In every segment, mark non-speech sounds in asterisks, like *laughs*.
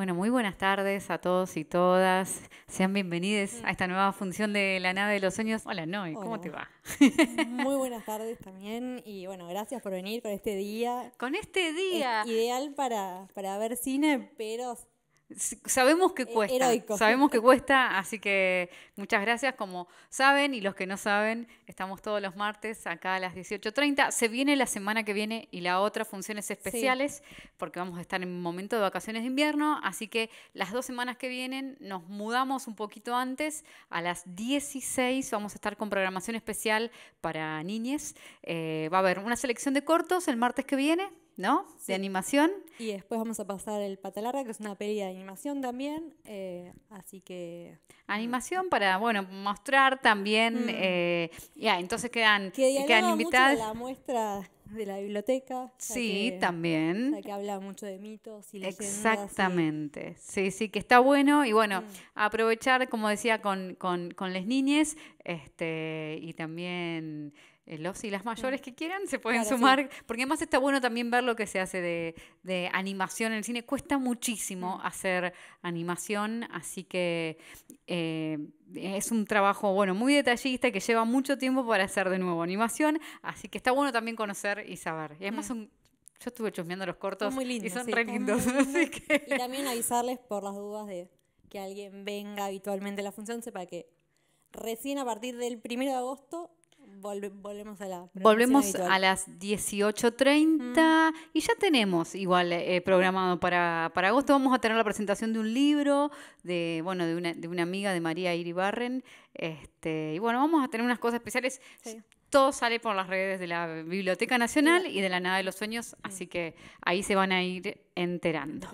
Bueno, muy buenas tardes a todos y todas. Sean bienvenidos a esta nueva función de la nave de los sueños. Hola, Noy, ¿cómo te va? Muy buenas tardes también y bueno, gracias por venir con este día. Con este día. ideal para, para ver cine, pero Sabemos que e-, cuesta, sabemos que *laughs* cuesta, así que muchas gracias. Como saben y los que no saben, estamos todos los martes acá a las 18.30. Se viene la semana que viene y la otra funciones especiales, porque vamos a estar en momento de vacaciones de invierno, así que las dos semanas que vienen nos mudamos un poquito antes, a las 16 vamos a estar con programación especial para niñes. Eh, va a haber una selección de cortos el martes que viene, ¿no? De animación. Y después vamos a pasar el patalarra, que es una peli de animación también. Eh, así que. Animación para, bueno, mostrar también. Mm. Eh, ya, entonces quedan, que quedan la muestra de la biblioteca. Sí, también. que habla mucho de mitos y leyendas. Exactamente. Sí, sí, que está bueno. Y bueno, mm. aprovechar, como decía, con, con, con las niñas este, y también eh, los y las mayores que quieran se pueden sumar, porque además está bueno también ver lo que se hace de, animación en el cine. Cuesta muchísimo mm. hacer animación, así que eh, es un trabajo, bueno, muy detallista que lleva mucho tiempo para hacer de nuevo animación, así que está bueno también conocer y saber. Y además mm. yo estuve chusmeando los cortos muy y son re lindos. Y también avisarles por las dudas de que alguien venga habitualmente a la función, sepa que recién a partir del primero de agosto volvemos a Volvemos a las 18.30 y ya tenemos igual eh, eh, programado para, agosto. Vamos a tener la presentación de un libro de, bueno, de una, de una amiga de María Iribarren. Este, y bueno, vamos a tener unas cosas especiales. Todo sale por las redes de la Biblioteca Nacional y de la Nada de los Sueños, así que ahí se van a ir enterando.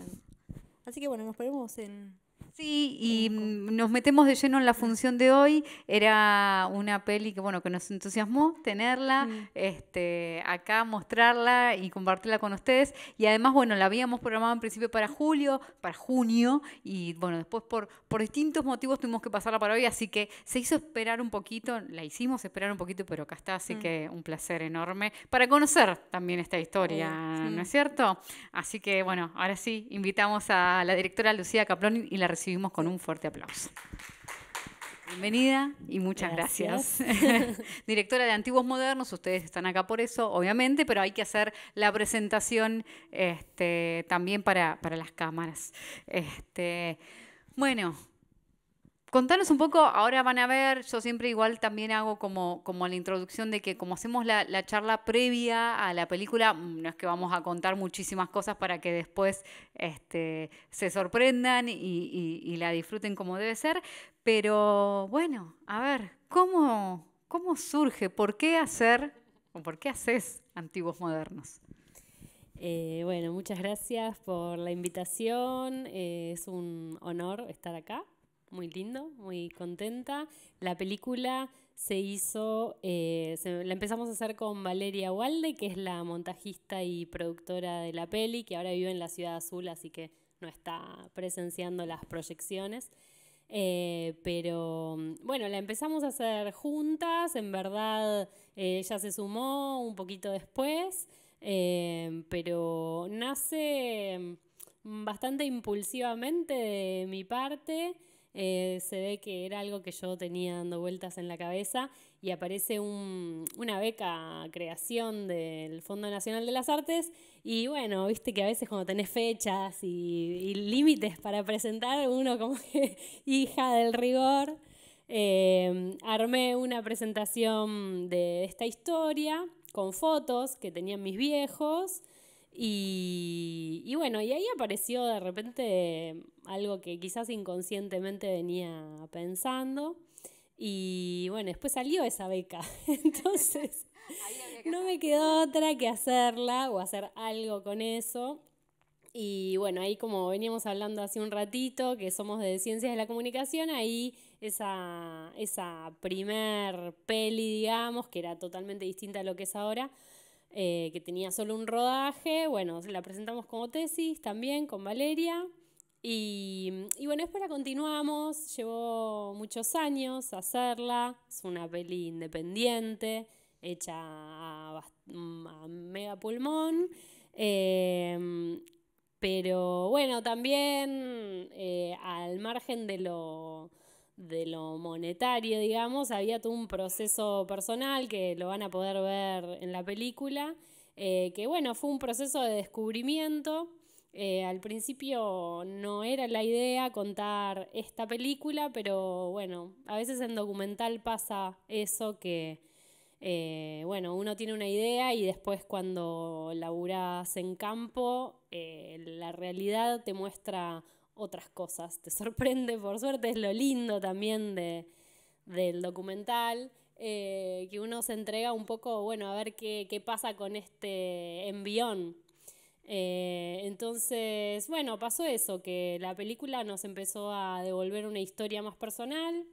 Así que bueno, nos ponemos en Sí, y nos metemos de lleno en la función de hoy. Era una peli que, bueno, que nos entusiasmó tenerla, mm. este, acá mostrarla y compartirla con ustedes. Y además, bueno, la habíamos programado en principio para julio, para junio, y bueno, después por, por distintos motivos tuvimos que pasarla para hoy, así que se hizo esperar un poquito, la hicimos esperar un poquito, pero acá está, así mm. que un placer enorme para conocer también esta historia, ¿no es cierto? Así que, bueno, ahora sí, invitamos a la directora Lucía Caplón y la recibimos Seguimos con un fuerte aplauso. Bienvenida y muchas gracias. *laughs* Directora de Antiguos Modernos, ustedes están acá por eso, obviamente, pero hay que hacer la presentación este, también para, las cámaras. Este, bueno, contanos un poco, ahora van a ver, yo siempre igual también hago como, como la introducción de que como hacemos la, charla previa a la película, mm, no es que vamos a contar muchísimas cosas para que después este, se sorprendan y, la disfruten como debe ser, pero bueno, a ver, ¿cómo, cómo surge? ¿Por qué hacer o por qué haces antiguos modernos? Eh, bueno, muchas gracias por la invitación. Eh, es un honor estar acá muy lindo, muy contenta. La película se hizo, eh, la empezamos a hacer con Valeria Walde, que es la montajista y productora de la peli, que ahora vive en la Ciudad Azul, así que no está presenciando las proyecciones. Eh, pero bueno, la empezamos a hacer juntas, en verdad eh, ella se sumó un poquito después, pero nace mm, bastante impulsivamente de mi parte eh, se ve que era algo que yo tenía dando vueltas en la cabeza y aparece una beca creación del Fondo Nacional de las Artes y bueno, viste que a veces cuando tenés fechas y, límites para presentar, uno como que *laughs* hija del rigor. Eh, armé una presentación de esta historia con fotos que tenían mis viejos y, bueno, y ahí apareció de repente algo que quizás inconscientemente venía pensando. Y bueno, después salió esa beca. *laughs* Entonces, no me quedó otra que hacerla o hacer algo con eso. Y bueno, ahí como veníamos hablando hace un ratito, que somos de Ciencias de la Comunicación, ahí esa, esa primer peli, digamos, que era totalmente distinta a lo que es ahora, eh, que tenía solo un rodaje. Bueno, la presentamos como tesis también con Valeria. Y, bueno, después la continuamos, llevó muchos años hacerla, es una peli independiente, hecha a, mm, mega pulmón, em, pero bueno, también eh, al margen de lo, de lo monetario, digamos, había todo un proceso personal que lo van a poder ver en la película, eh, que bueno, fue un proceso de descubrimiento. Eh, al principio no era la idea contar esta película, pero bueno, a veces en documental pasa eso que, eh, bueno, uno tiene una idea y después cuando laburás en campo, la realidad te muestra otras cosas, te *laughs* sorprende, por suerte es lo lindo también del documental, eh, que uno se entrega un poco, bueno, a ver qué, pasa con este envión. Eh, entonces, bueno, pasó eso, que la película nos empezó a devolver una historia más personal,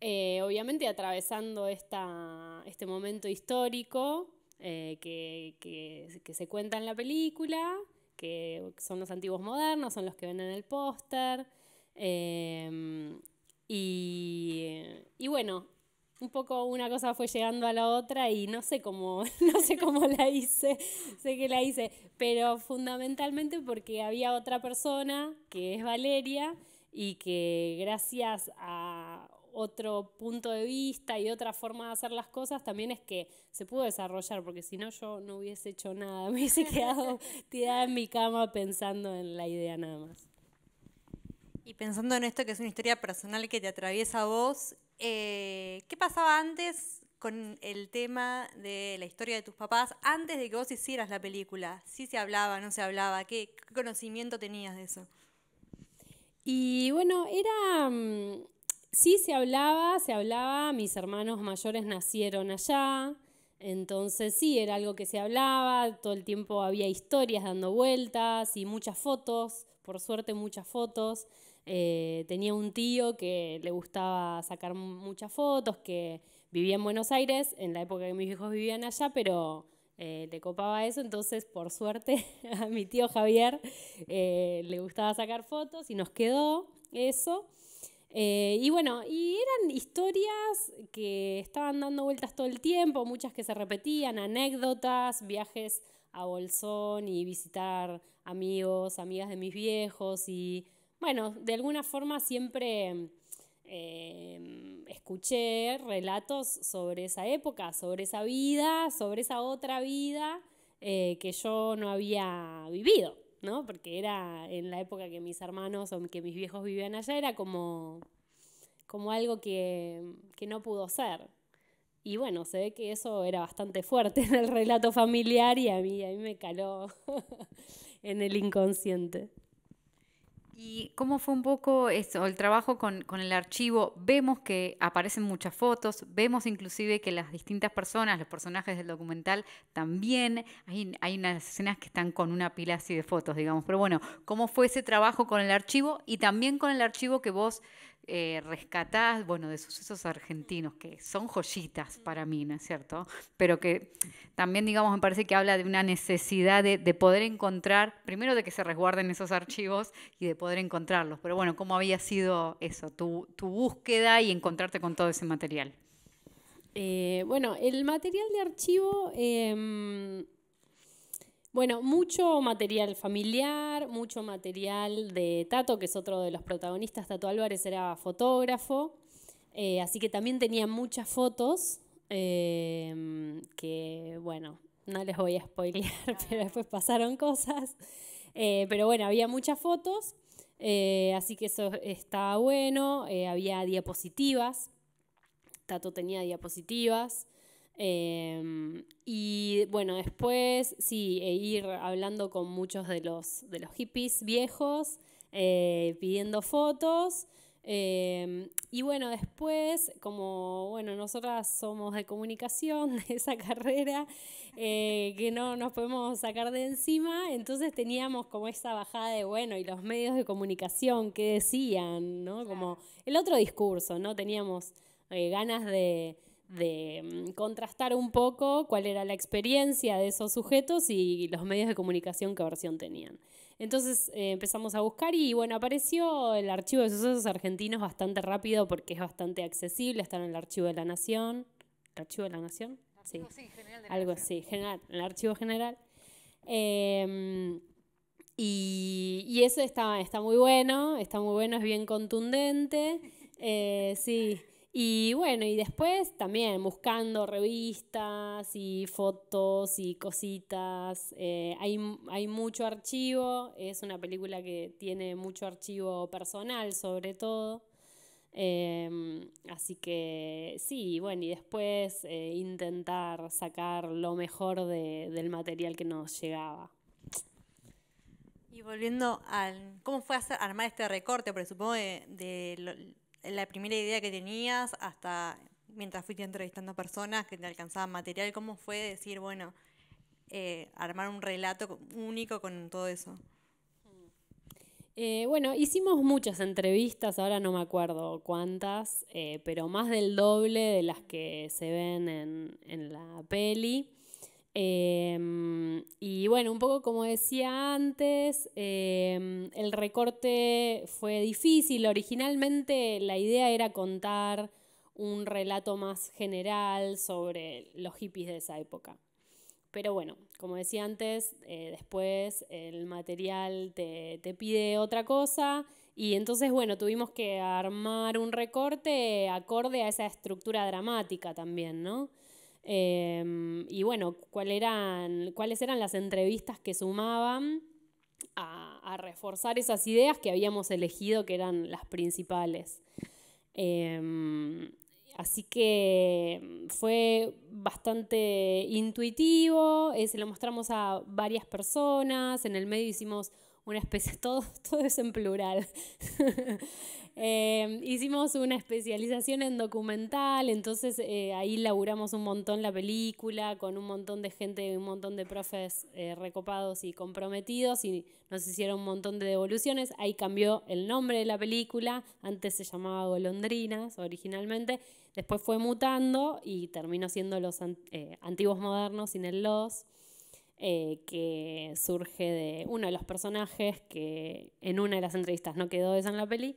eh, obviamente atravesando este momento histórico que, que se cuenta en la película que son los antiguos modernos, son los que ven en el póster. Em, y, bueno, un poco una cosa fue llegando a la otra y no sé cómo, *laughs* no sé cómo la hice, sé que la hice, pero fundamentalmente porque había otra persona que es Valeria y que gracias a otro punto de vista y otra forma de hacer las cosas también es que se pudo desarrollar, porque si no yo no hubiese hecho nada, me hubiese *laughs* quedado tirada en mi cama pensando en la idea nada más. Y pensando en esto que es una historia personal que te atraviesa a vos, eh, ¿qué pasaba antes con el tema de la historia de tus papás, antes de que vos hicieras la película? ¿Sí se hablaba, no se hablaba? ¿Qué, conocimiento tenías de eso? Y bueno, era... Mm, sí se hablaba, se hablaba, mis hermanos mayores nacieron allá, entonces sí, era algo que se hablaba, todo el tiempo había historias dando vueltas y muchas fotos, por suerte muchas fotos. Eh, tenía un tío que le gustaba sacar muchas fotos, que vivía en Buenos Aires, en la época que mis hijos vivían allá, pero eh, le copaba eso, entonces por suerte *laughs* a mi tío Javier eh, le gustaba sacar fotos y nos quedó eso. Eh, y bueno, eran historias que estaban dando vueltas todo el tiempo, muchas que se repetían, anécdotas, viajes a Bolsón y visitar amigos, amigas de mis viejos y bueno, de alguna forma siempre eh, escuché relatos sobre esa época, sobre esa vida, sobre esa otra vida eh, que yo no había vivido. ¿no? Porque era en la época que mis hermanos o que mis viejos vivían allá, era como, como algo que, que no pudo ser. Y bueno, se ve que eso era bastante fuerte en el relato familiar y a mí, a mí me caló *laughs* en el inconsciente. ¿Y cómo fue un poco el trabajo con, el archivo? Vemos que aparecen muchas fotos, vemos inclusive que las distintas personas, los personajes del documental también, hay, hay unas escenas que están con una pila así de fotos, digamos, pero bueno, ¿cómo fue ese trabajo con el archivo y también con el archivo que vos eh, bueno, de sucesos argentinos, que son joyitas para mí, ¿no es cierto? Pero que también, digamos, me parece que habla de una necesidad de, poder encontrar, primero de que se resguarden esos archivos y de poder encontrarlos. Pero bueno, ¿cómo había sido eso, tu, búsqueda y encontrarte con todo ese material? Eh, bueno, el material de archivo... Em, bueno, mucho material familiar, mucho material de Tato, que es otro de los protagonistas. Tato Álvarez era fotógrafo, eh, así que también tenía muchas fotos eh, que, bueno, no les voy a spoilear, *laughs* pero después pasaron cosas. Eh, pero bueno, había muchas fotos, así que eso estaba bueno. había diapositivas, Tato tenía diapositivas. Em, y bueno, después sí, e ir hablando con muchos de los, de los hippies viejos, eh, pidiendo fotos. Em, y bueno, después, como bueno, nosotras somos de comunicación, *laughs* de esa carrera, eh, que no nos podemos sacar de encima, entonces teníamos como esa bajada de, bueno, y los medios de comunicación, ¿qué decían? ¿no? Como el otro discurso, ¿no? Teníamos eh, ganas de, de mm, contrastar un poco cuál era la experiencia de esos sujetos y los medios de comunicación que versión tenían. Entonces eh, empezamos a buscar y bueno, apareció el archivo de sucesos argentinos bastante rápido porque es bastante accesible, está en el archivo de la Nación. ¿El archivo de la Nación? Sí, general algo así, general, el archivo general. Em, y, eso está, está muy bueno, está muy bueno, es bien contundente. Eh, sí. Y bueno, y después también buscando revistas y fotos y cositas. Eh, hay, mucho archivo, es una película que tiene mucho archivo personal sobre todo. Em, así que sí, bueno, y después eh, intentar sacar lo mejor del material que nos llegaba. Y volviendo al. ¿Cómo fue hacer, armar este recorte? Porque supongo de la primera idea que tenías hasta mientras fuiste entrevistando personas que te alcanzaban material, ¿cómo fue decir, bueno, eh, armar un relato único con todo eso? Mm. Eh, bueno, hicimos muchas entrevistas, ahora no me acuerdo cuántas, eh, pero más del doble de las que se ven en, en la peli. Em, y bueno, un poco como decía antes, em, el recorte fue difícil. Originalmente la idea era contar un relato más general sobre los hippies de esa época. Pero bueno, como decía antes, eh, después el material te, te, pide otra cosa y entonces, bueno, tuvimos que armar un recorte acorde a esa estructura dramática también, ¿no? Em, y bueno, eran, cuáles eran las entrevistas que sumaban a, reforzar esas ideas que habíamos elegido que eran las principales. Em, así que fue bastante intuitivo, eh, se lo mostramos a varias personas, en el medio hicimos una especie, *laughs* todo, todo es en plural. *laughs* Em, hicimos una especialización en documental, entonces eh, ahí laburamos un montón la película con un montón de gente, un montón de profes eh, recopados y comprometidos y nos hicieron un montón de devoluciones. Ahí cambió el nombre de la película, antes se llamaba Golondrinas originalmente, después fue mutando y terminó siendo los eh, antiguos modernos sin el los. que surge de uno de los personajes que en una de las entrevistas no quedó esa en la peli,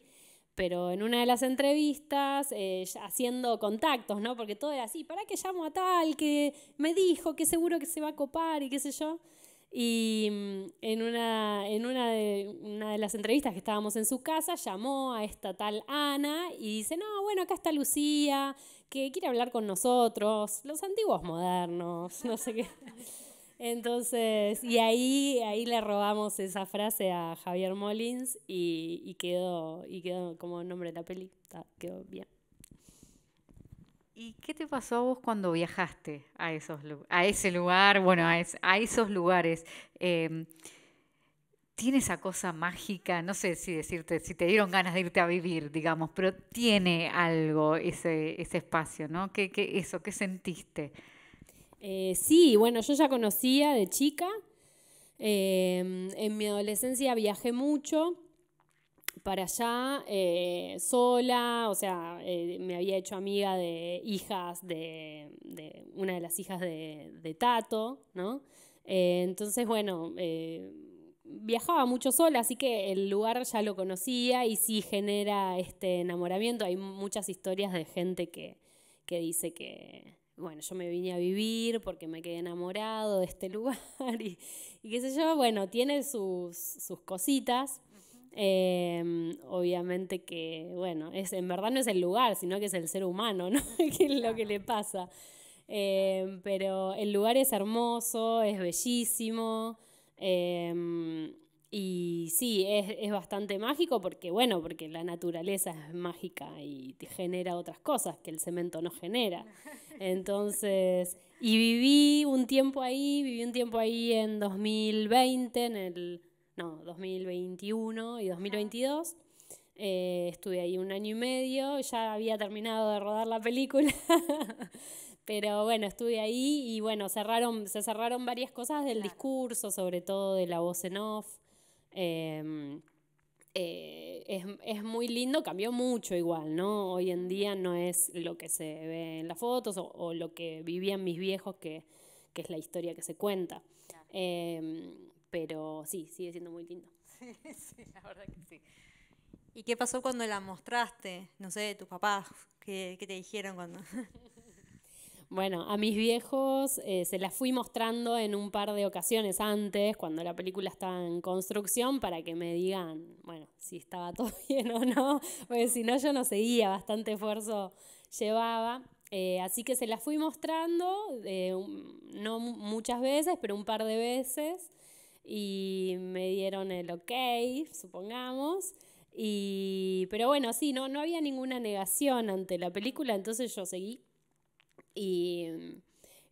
pero en una de las entrevistas, eh, haciendo contactos, ¿no? Porque todo era así, ¿para qué llamo a tal? Que me dijo que seguro que se va a copar y qué sé yo. Y mm, en en de, una de las entrevistas que estábamos en su casa, llamó a esta tal Ana y dice, no, bueno, acá está Lucía, que quiere hablar con nosotros, los antiguos modernos, *laughs* no sé qué. Entonces, y ahí, ahí le robamos esa frase a Javier Molins y, quedó, y quedó como nombre de la peli. quedó bien. ¿Y qué te pasó a vos cuando viajaste a, esos, a ese lugar, bueno, a, esos lugares? Em, tiene esa cosa mágica, no sé si decirte, si te dieron ganas de irte a vivir, digamos, pero tiene algo ese, espacio, ¿no? ¿Qué, eso, ¿Qué sentiste? Eh, sí, bueno, yo ya conocía de chica. Em, en mi adolescencia viajé mucho para allá eh, sola, o sea, eh, me había hecho amiga de hijas de, una de las hijas de, Tato, ¿no? entonces, bueno, viajaba mucho sola, así que el lugar ya lo conocía y sí genera este enamoramiento. Hay muchas historias de gente que dice que, bueno, yo me vine a vivir porque me quedé enamorado de este *laughs* lugar y, qué sé yo, bueno, tiene sus, sus cositas. Em, obviamente que, bueno, es, en verdad no es el lugar, sino que es el ser humano, ¿no? *laughs* que es lo que le pasa. Em, pero el lugar es hermoso, es bellísimo. Em, y sí, es, bastante mágico porque, bueno, porque la naturaleza es mágica y genera otras cosas que el cemento no genera. *laughs* Entonces, y viví un tiempo ahí, viví un tiempo ahí en 2020, en el, no, 2021 y 2022. Eh, estuve ahí un año y medio, ya había terminado de rodar la película, *laughs* pero bueno, estuve ahí y bueno, cerraron, se cerraron varias cosas del discurso, sobre todo de la voz en off. Em, eh, es, muy lindo, cambió mucho igual, ¿no? Hoy en día no es lo que se ve en las fotos o, lo que vivían mis viejos, que, que, es la historia que se cuenta. Em, pero sí, sigue siendo muy lindo. *laughs* que ¿Y qué pasó cuando la mostraste? No sé, tus papás, ¿qué, qué te dijeron cuando...? *laughs* Bueno, a mis viejos eh, se las fui mostrando en un par de ocasiones antes, cuando la película estaba en construcción, para que me digan, bueno, si estaba *laughs* todo bien o no, porque si no yo no seguía, bastante esfuerzo llevaba. Eh, así que se las fui mostrando, eh, no muchas veces, pero un par de veces, y me dieron el ok, supongamos. pero bueno, sí, no, no había ninguna negación ante la película, entonces yo seguí y,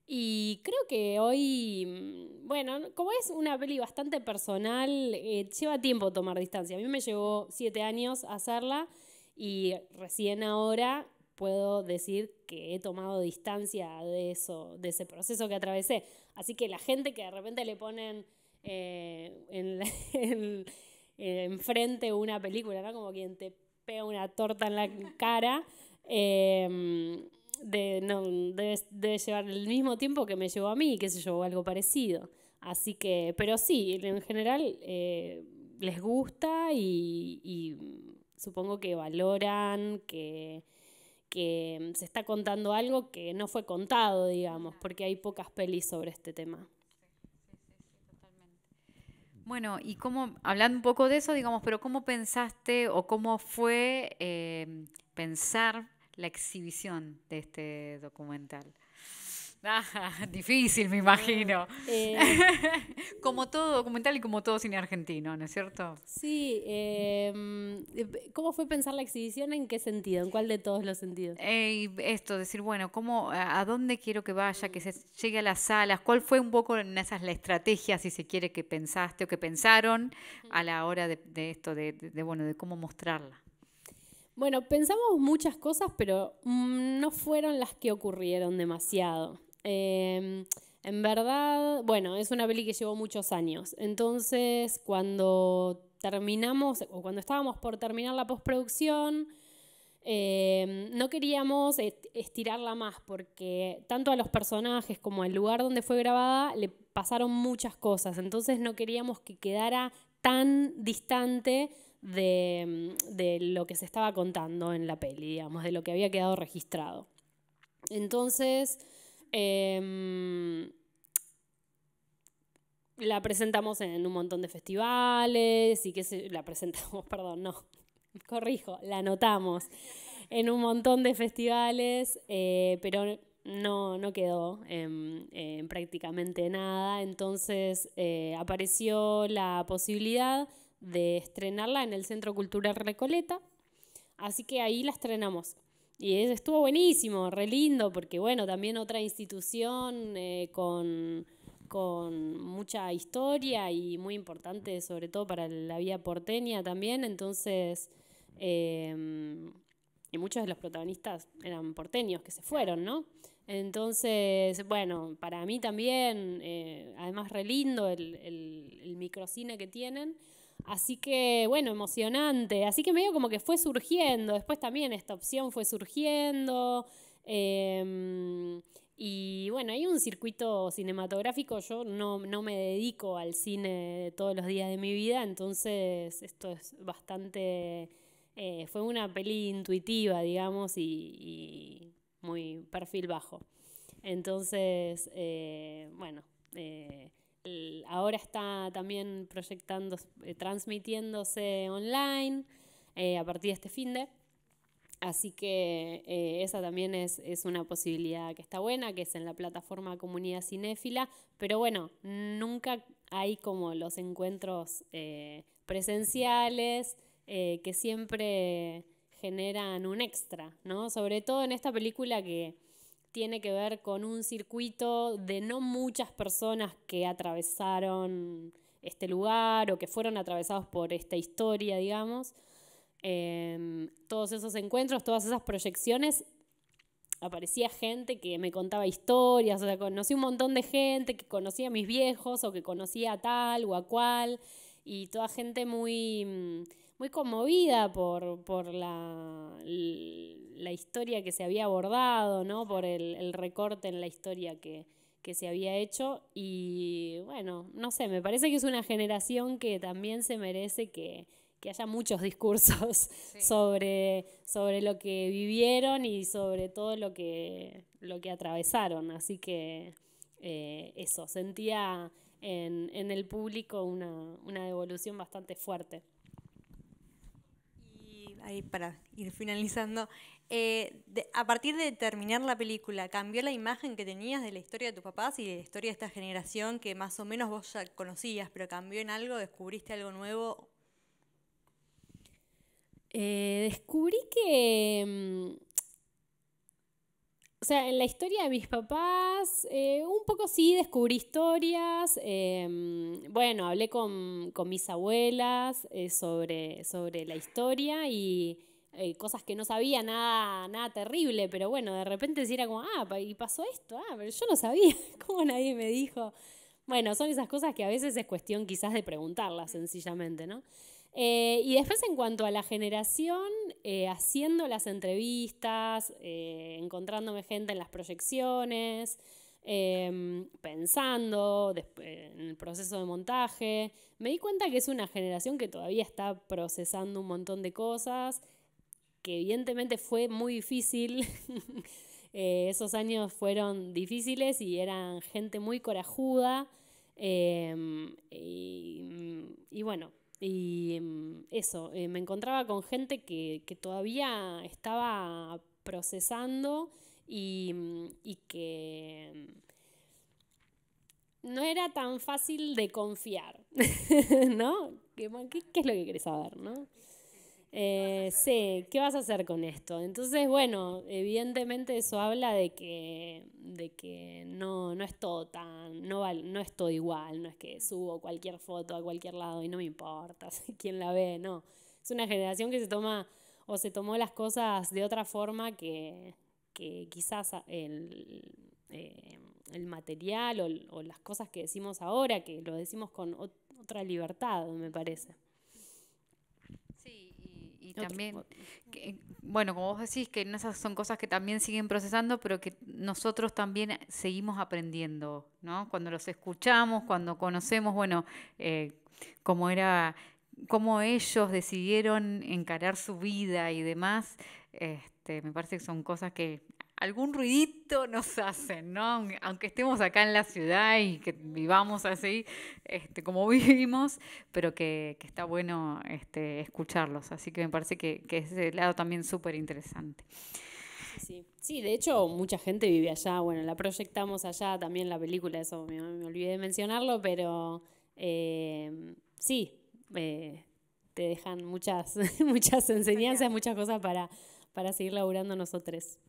y creo que hoy, mm, bueno, como es una peli bastante personal, eh, lleva tiempo tomar distancia. A mí me llevó siete años hacerla y recién ahora puedo decir que he tomado distancia de eso, de ese proceso que atravesé. Así que la gente que de repente le ponen eh, *laughs* eh, enfrente en, frente una película, ¿no? Como quien te pega una torta en la cara no, debe, llevar el mismo tiempo que me llevó a mí, que se llevó algo parecido. Así que, pero sí, en general eh, les gusta y, supongo que valoran, que, se está contando algo que no fue contado, digamos, porque hay pocas pelis sobre este tema. Bueno, y cómo, hablando un poco de eso, digamos, pero ¿cómo pensaste o cómo fue eh, pensar la exhibición de este documental? Ah, *laughs* difícil, me imagino. Eh. *laughs* como todo documental y como todo cine argentino, ¿no es cierto? Sí. Em, ¿Cómo fue pensar la exhibición? ¿En qué sentido? ¿En cuál de todos los sentidos? esto, decir, bueno, ¿a dónde quiero que vaya? Que se llegue a las salas. ¿Cuál fue un poco en esas la estrategia, si se quiere, que pensaste o que pensaron a la hora de, esto, de, bueno, de cómo mostrarla? Bueno, pensamos muchas cosas, pero mm, no fueron las que ocurrieron demasiado. Em, en verdad, bueno, es una peli que llevó muchos años. Entonces, cuando terminamos, o cuando estábamos por terminar la postproducción, em, no queríamos estirarla más porque tanto a los personajes como al lugar donde fue grabada le pasaron muchas cosas, entonces no queríamos que quedara tan distante Mm, de, lo que se estaba contando en la peli, digamos, de lo que había quedado registrado. Entonces, em, la presentamos en un montón de festivales y que la presentamos, *laughs* perdón, no, corrijo, la anotamos en un montón de festivales, eh, pero no, quedó en, prácticamente nada. Entonces eh, apareció la posibilidad de estrenarla en el Centro Cultural Recoleta. Así que ahí la estrenamos. Y estuvo buenísimo, re lindo, porque bueno, también otra institución eh, con, mucha historia y muy importante, sobre todo para la vía porteña también. Entonces, em, y muchos de los protagonistas eran porteños que se fueron, ¿no? Entonces, bueno, para mí también, eh, además relindo el, el, el microcine que tienen. Así que, bueno, emocionante. Así que medio como que fue surgiendo. Después también esta opción fue surgiendo. Em, y bueno, hay un circuito cinematográfico. Yo no, me dedico al cine todos los días de mi vida, entonces esto es bastante. Eh, fue una peli intuitiva, digamos, y, muy perfil bajo. Entonces, eh, bueno, eh, ahora está también proyectando, eh, transmitiéndose online eh, a partir de este fin de. Así que eh, esa también es, es, una posibilidad que está buena, que es en la plataforma Comunidad Cinéfila. Pero bueno, nunca hay como los encuentros presenciales que siempre generan un extra, ¿no? Sobre todo en esta película que tiene que ver con un circuito de no muchas personas que atravesaron este lugar o que fueron atravesados por esta historia, digamos. Em, todos esos encuentros, todas esas proyecciones, aparecía gente que me contaba historias, o sea, conocí un montón de gente que conocía a mis viejos o que conocía a tal o a cual, y toda gente muy mm, muy conmovida por, la, historia que se había abordado, Por el, recorte en la historia que, se había hecho y bueno, no sé, me parece que es una generación que también se merece que, haya muchos discursos *laughs* sobre, lo que vivieron y sobre todo lo que, lo que atravesaron. Así que eh, eso, sentía en, el público una, una devolución bastante fuerte ahí para ir finalizando, eh, a partir de terminar la película, ¿cambió la imagen que tenías de la historia de tus papás y de la historia de esta generación que más o menos vos ya conocías, pero cambió en algo? ¿Descubriste algo nuevo? Eh, descubrí que mm, o sea, en la historia de mis papás, eh, un poco sí, descubrí historias. Em, bueno, hablé con, mis abuelas eh, sobre, la historia y eh, cosas que no sabía, nada, nada terrible, pero bueno, de repente sí era como, ah, y pasó esto, ah, pero yo no sabía, *laughs* ¿cómo nadie me dijo? Bueno, son esas cosas que a veces es cuestión quizás de preguntarlas sencillamente, ¿no? Eh, y después en cuanto a la generación, eh, haciendo las entrevistas, eh, encontrándome gente en las proyecciones, em, pensando en el proceso de montaje, me di cuenta que es una generación que todavía está procesando un montón de cosas, que evidentemente fue muy difícil. *laughs* esos años fueron difíciles y eran gente muy corajuda. Em, y bueno, y mm, eso, eh, me encontraba con gente que, todavía estaba procesando y, mm, que mm, no era tan fácil de confiar, *laughs* ¿no? ¿Qué, ¿Qué, es lo que querés saber, no? Eh, sí, ¿qué vas a hacer con esto? Entonces, bueno, evidentemente eso habla de que, de que no, no es todo tan, no, no es todo igual, no es que subo cualquier foto a cualquier lado y no me importa *laughs* quién la ve, no. Es una generación que se toma o se tomó las cosas de otra forma que, que quizás eh, el, material o las cosas que decimos ahora, que lo decimos con otra libertad, me parece y también, bueno, como vos decís, que esas son cosas que también siguen procesando, pero que nosotros también seguimos aprendiendo, ¿no? Cuando los escuchamos, cuando conocemos, bueno, eh, cómo era, cómo ellos decidieron encarar su vida y demás, este, me parece que son cosas que algún ruidito nos hacen, ¿no? Aunque estemos acá en la ciudad y que vivamos así, este, como *laughs* vivimos, pero que, está bueno este, escucharlos. Así que me parece que, es ese lado también súper interesante. Sí, de hecho mucha gente vive allá, bueno, la proyectamos allá también la película, eso me, olvidé de mencionarlo, pero eh, sí, eh, te dejan muchas, *laughs* muchas enseñanzas, muchas cosas para, para seguir laburando nosotros.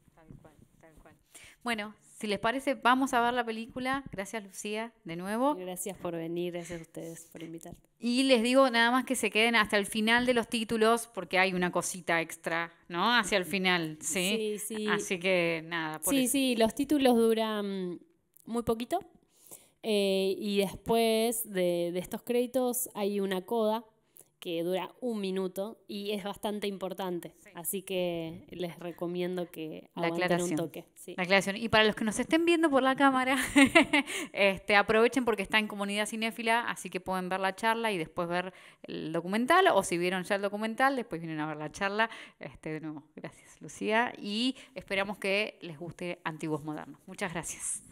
Bueno, si les parece, vamos a ver la película. Gracias, Lucía, de nuevo. Gracias por venir, gracias a ustedes por invitar. Y les digo nada más que se queden hasta el final de los títulos, porque hay una cosita extra, ¿no? Hacia el final, ¿sí? Sí, sí. Así que nada. Por sí, sí, los títulos duran muy poquito. Eh, y después de, estos créditos hay una coda que dura un minuto y es bastante importante. Así que les recomiendo que la un toque. La aclaración. Y para los que nos estén viendo por la cámara, *laughs* este, aprovechen porque está en comunidad cinéfila, así que pueden ver la charla y después ver el documental. O si vieron ya el documental, después vienen a ver la charla. Este, de nuevo, gracias Lucía. Y esperamos que les guste Antiguos Modernos. Muchas gracias.